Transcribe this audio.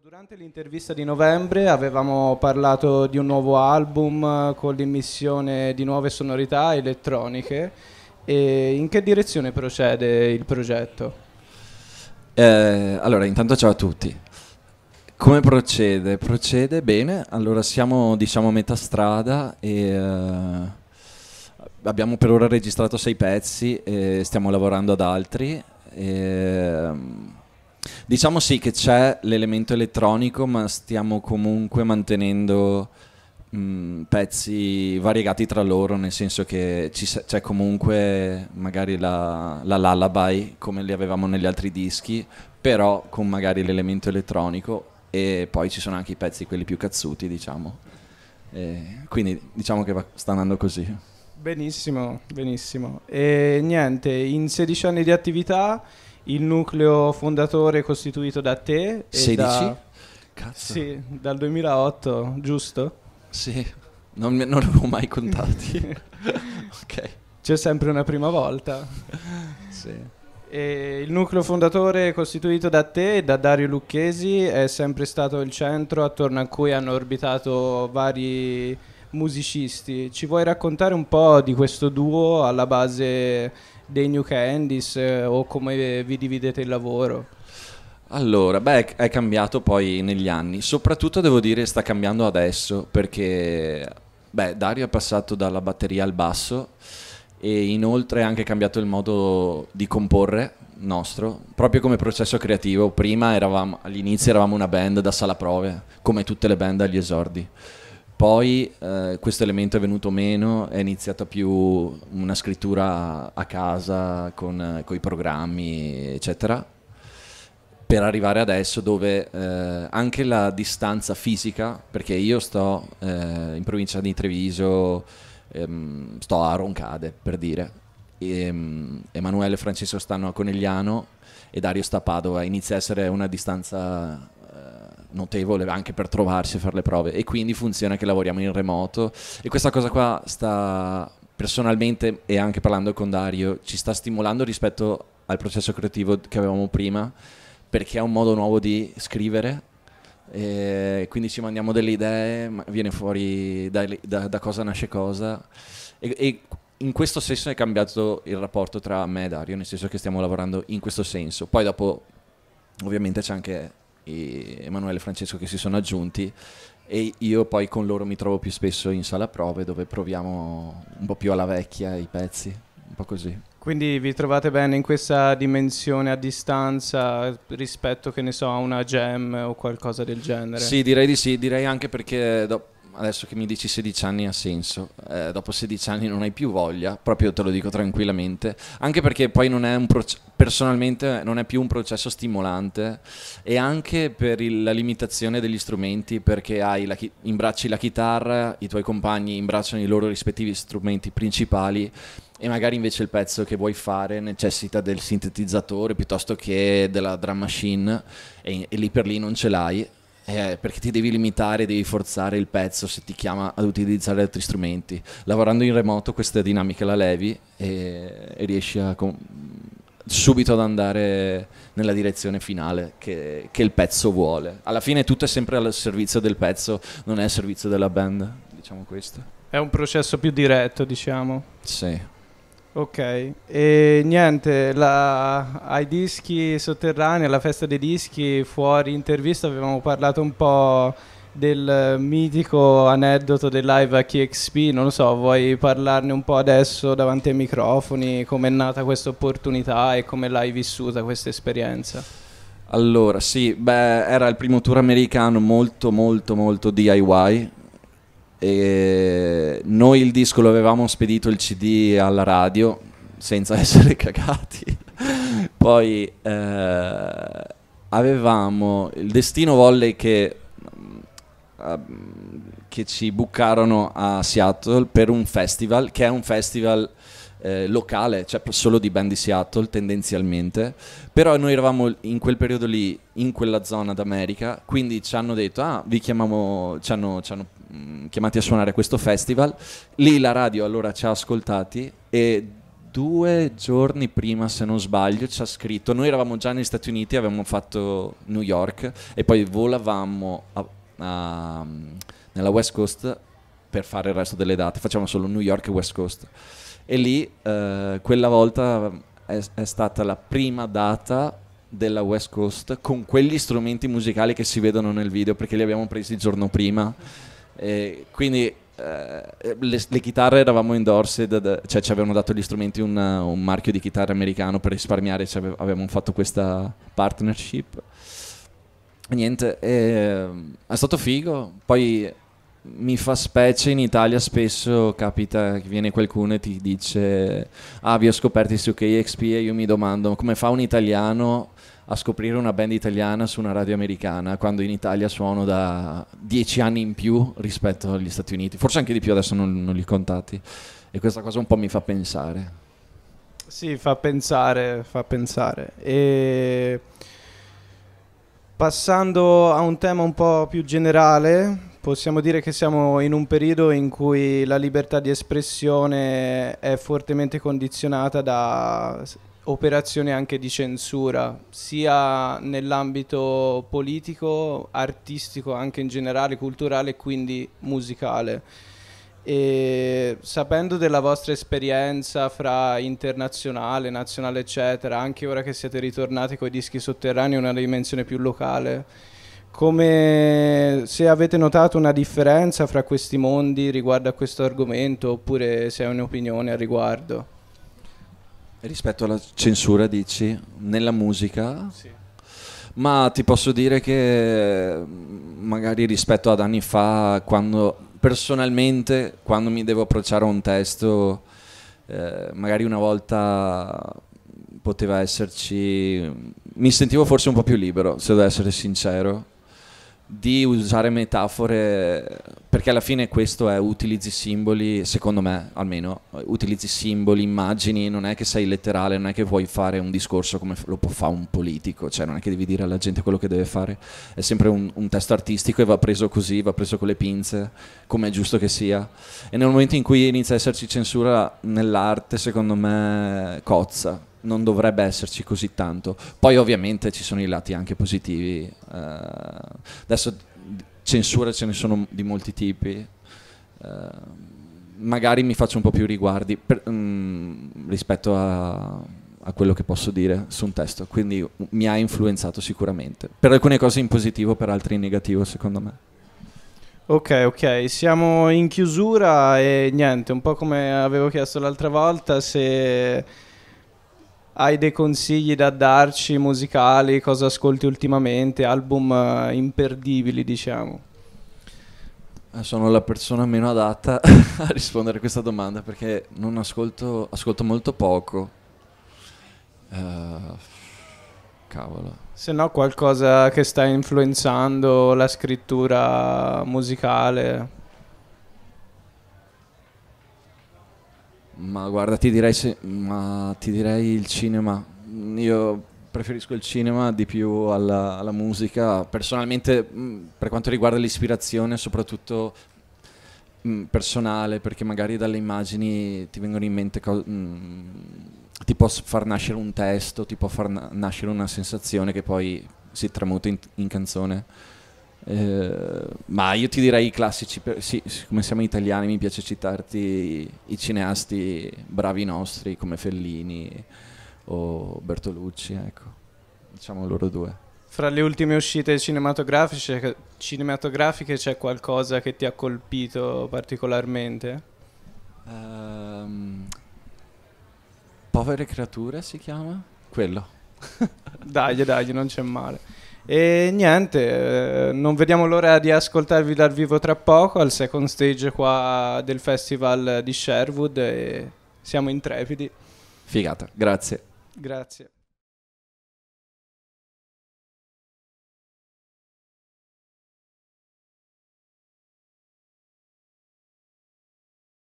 Durante l'intervista di novembre avevamo parlato di un nuovo album eh, con l'immissione di nuove sonorità elettroniche. E in che direzione procede il progetto? Eh, allora, intanto ciao a tutti. Come procede? Procede bene, allora siamo diciamo a metà strada e eh, abbiamo per ora registrato sei pezzi e stiamo lavorando ad altri. E, Diciamo sì che c'è l'elemento elettronico, ma stiamo comunque mantenendo mh, pezzi variegati tra loro, nel senso che c'è comunque magari la, la lullaby come li avevamo negli altri dischi, però con magari l'elemento elettronico e poi ci sono anche i pezzi quelli più cazzuti, diciamo. E quindi diciamo che va, sta andando così. Benissimo, benissimo. E niente, in 16 anni di attività il nucleo fondatore costituito da te. 16? Da, Cazzo. Sì, dal 2008, giusto? Sì, non, non avevo mai contati. ok. C'è sempre una prima volta. sì. E il nucleo fondatore costituito da te e da Dario Lucchesi è sempre stato il centro attorno a cui hanno orbitato vari musicisti. Ci vuoi raccontare un po' di questo duo alla base dei New Candies eh, o come vi dividete il lavoro? Allora, beh, è cambiato poi negli anni, soprattutto devo dire sta cambiando adesso perché, beh, Dario è passato dalla batteria al basso e inoltre ha anche cambiato il modo di comporre nostro, proprio come processo creativo. Prima eravamo, all'inizio eravamo una band da sala prove, come tutte le band agli esordi. Poi eh, questo elemento è venuto meno, è iniziata più una scrittura a casa con eh, i programmi, eccetera, per arrivare adesso dove eh, anche la distanza fisica, perché io sto eh, in provincia di Treviso, ehm, sto a Roncade per dire, e, ehm, Emanuele e Francesco stanno a Conegliano e Dario sta a Padova, inizia a essere una distanza notevole anche per trovarsi e fare le prove e quindi funziona che lavoriamo in remoto e questa cosa qua sta personalmente e anche parlando con Dario ci sta stimolando rispetto al processo creativo che avevamo prima perché è un modo nuovo di scrivere e quindi ci mandiamo delle idee, ma viene fuori da, da, da cosa nasce cosa e, e, in questo senso è cambiato il rapporto tra me e Dario, nel senso che stiamo lavorando in questo senso. Poi dopo ovviamente c'è anche Emanuele e Francesco che si sono aggiunti e io poi con loro mi trovo più spesso in sala prove dove proviamo un po' più alla vecchia i pezzi, un po' così. Quindi vi trovate bene in questa dimensione a distanza rispetto, che ne so, a una jam o qualcosa del genere? Sì, direi di sì, direi anche perché... dopo adesso che mi dici 16 anni ha senso, eh, dopo 16 anni non hai più voglia, proprio te lo dico tranquillamente, anche perché poi non è un processo, personalmente non è più un processo stimolante e anche per il, la limitazione degli strumenti perché hai la, imbracci la chitarra, i tuoi compagni imbracciano i loro rispettivi strumenti principali e magari invece il pezzo che vuoi fare necessita del sintetizzatore piuttosto che della drum machine e, e lì per lì non ce l'hai eh, perché ti devi limitare, devi forzare il pezzo se ti chiama ad utilizzare altri strumenti. Lavorando in remoto questa dinamica la levi e, e riesci a, com- subito ad andare nella direzione finale che, che, il pezzo vuole. Alla fine tutto è sempre al servizio del pezzo, non è al servizio della band, diciamo questo. È un processo più diretto, diciamo. Sì. Ok, e niente, la, ai dischi sotterranei, alla festa dei dischi, fuori intervista avevamo parlato un po' del mitico aneddoto del live a KXP, non lo so, vuoi parlarne un po' adesso davanti ai microfoni, com'è nata questa opportunità e come l'hai vissuta questa esperienza? Allora, sì, beh, era il primo tour americano molto molto molto DIY, e noi il disco lo avevamo spedito il CD alla radio senza essere cagati. Poi eh, avevamo il destino volle che, mm, che ci buccarono a Seattle per un festival che è un festival eh, locale, cioè solo di band di Seattle tendenzialmente, però noi eravamo in quel periodo lì, in quella zona d'America, quindi ci hanno detto, ah, vi chiamiamo, ci hanno, ci hanno Mm, chiamati a suonare questo festival. Lì la radio allora ci ha ascoltati e due giorni prima, se non sbaglio, ci ha scritto. Noi eravamo già negli Stati Uniti, avevamo fatto New York e poi volavamo a, a, nella West Coast per fare il resto delle date. Facciamo solo New York e West Coast. E lì eh, quella volta è, è stata la prima data della West Coast con quegli strumenti musicali che si vedono nel video perché li abbiamo presi il giorno prima e quindi eh, le, le, chitarre eravamo endorsed, cioè ci avevano dato gli strumenti un, un marchio di chitarra americano per risparmiare, cioè avevamo fatto questa partnership. Niente, eh, è stato figo. Poi mi fa specie in Italia spesso capita che viene qualcuno e ti dice ah vi ho scoperti su KXP e io mi domando come fa un italiano a scoprire una band italiana su una radio americana quando in Italia suono da dieci anni in più rispetto agli Stati Uniti forse anche di più adesso non, non li contati e questa cosa un po' mi fa pensare sì fa pensare fa pensare e Passando a un tema un po' più generale, Possiamo dire che siamo in un periodo in cui la libertà di espressione è fortemente condizionata da operazioni anche di censura, sia nell'ambito politico, artistico, anche in generale, culturale e quindi musicale. E sapendo della vostra esperienza fra internazionale, nazionale, eccetera, anche ora che siete ritornati con i dischi sotterranei, a una dimensione più locale come se avete notato una differenza fra questi mondi riguardo a questo argomento oppure se hai un'opinione al riguardo. Rispetto alla censura dici? Nella musica? Sì. Ma ti posso dire che mm, magari rispetto ad anni fa, quando personalmente quando mi devo approcciare a un testo, eh, magari una volta poteva esserci... mi sentivo forse un po' più libero, se devo essere sincero di usare metafore, perché alla fine questo è utilizzi simboli, secondo me almeno, utilizzi simboli, immagini, non è che sei letterale, non è che vuoi fare un discorso come lo può fare un politico, cioè non è che devi dire alla gente quello che deve fare, è sempre un, un testo artistico e va preso così, va preso con le pinze, come è giusto che sia. E nel momento in cui inizia a esserci censura nell'arte, secondo me cozza non dovrebbe esserci così tanto. Poi ovviamente ci sono i lati anche positivi. Uh, adesso censure ce ne sono di molti tipi. Uh, magari mi faccio un po' più riguardi per, um, rispetto a, a, quello che posso dire su un testo, quindi mi ha influenzato sicuramente. Per alcune cose in positivo, per altre in negativo, secondo me. Ok, ok, siamo in chiusura e niente, un po' come avevo chiesto l'altra volta, se hai dei consigli da darci musicali, cosa ascolti ultimamente, album uh, imperdibili diciamo? Eh, sono la persona meno adatta a rispondere a questa domanda perché non ascolto, ascolto molto poco. Uh, cavolo. Se no qualcosa che sta influenzando la scrittura musicale. Ma guarda, ti direi, se, ma ti direi il cinema. Io preferisco il cinema di più alla, alla musica. Personalmente, mm, per quanto riguarda l'ispirazione, soprattutto mm, personale, perché magari dalle immagini ti vengono in mente cose mm, ti può far nascere un testo, ti può far nascere una sensazione che poi si tramuta in, in canzone. Eh, ma io ti direi i classici, per, sì, siccome siamo italiani mi piace citarti i cineasti bravi nostri come Fellini o Bertolucci, ecco, diciamo loro due. Fra le ultime uscite cinematografiche, cinematografiche c'è qualcosa che ti ha colpito particolarmente? Um, povere creature si chiama? Quello. dai, dai, non c'è male. E niente, eh, non vediamo l'ora di ascoltarvi dal vivo tra poco al second stage qua del festival di Sherwood e siamo intrepidi. Figata, grazie. Grazie.